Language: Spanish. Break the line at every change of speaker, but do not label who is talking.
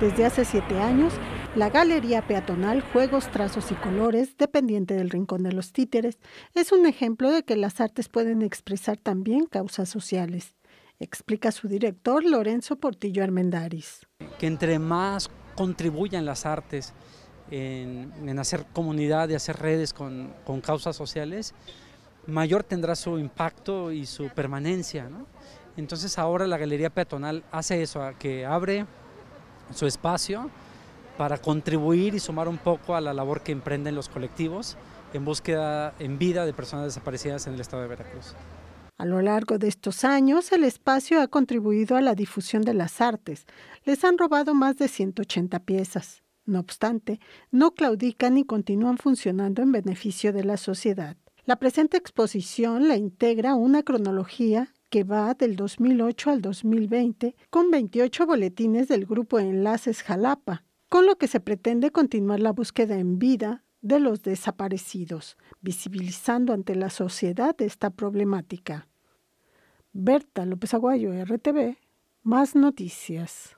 Desde hace siete años, la Galería Peatonal Juegos, Trazos y Colores, dependiente del Rincón de los Títeres, es un ejemplo de que las artes pueden expresar también causas sociales, explica su director Lorenzo Portillo Armendaris.
Que entre más contribuyan las artes en, hacer comunidad y hacer redes con, causas sociales, mayor tendrá su impacto y su permanencia. Entonces ahora la Galería Peatonal hace eso, que abre su espacio para contribuir y sumar un poco a la labor que emprenden los colectivos en búsqueda en vida de personas desaparecidas en el estado de Veracruz.
A lo largo de estos años, el espacio ha contribuido a la difusión de las artes. Les han robado más de 180 piezas. No obstante, no claudican y continúan funcionando en beneficio de la sociedad. La presente exposición la integra una cronología que va del 2008 al 2020, con 28 boletines del grupo Enlaces Jalapa, con lo que se pretende continuar la búsqueda en vida de los desaparecidos, visibilizando ante la sociedad esta problemática. Berta López Aguayo, RTV, más noticias.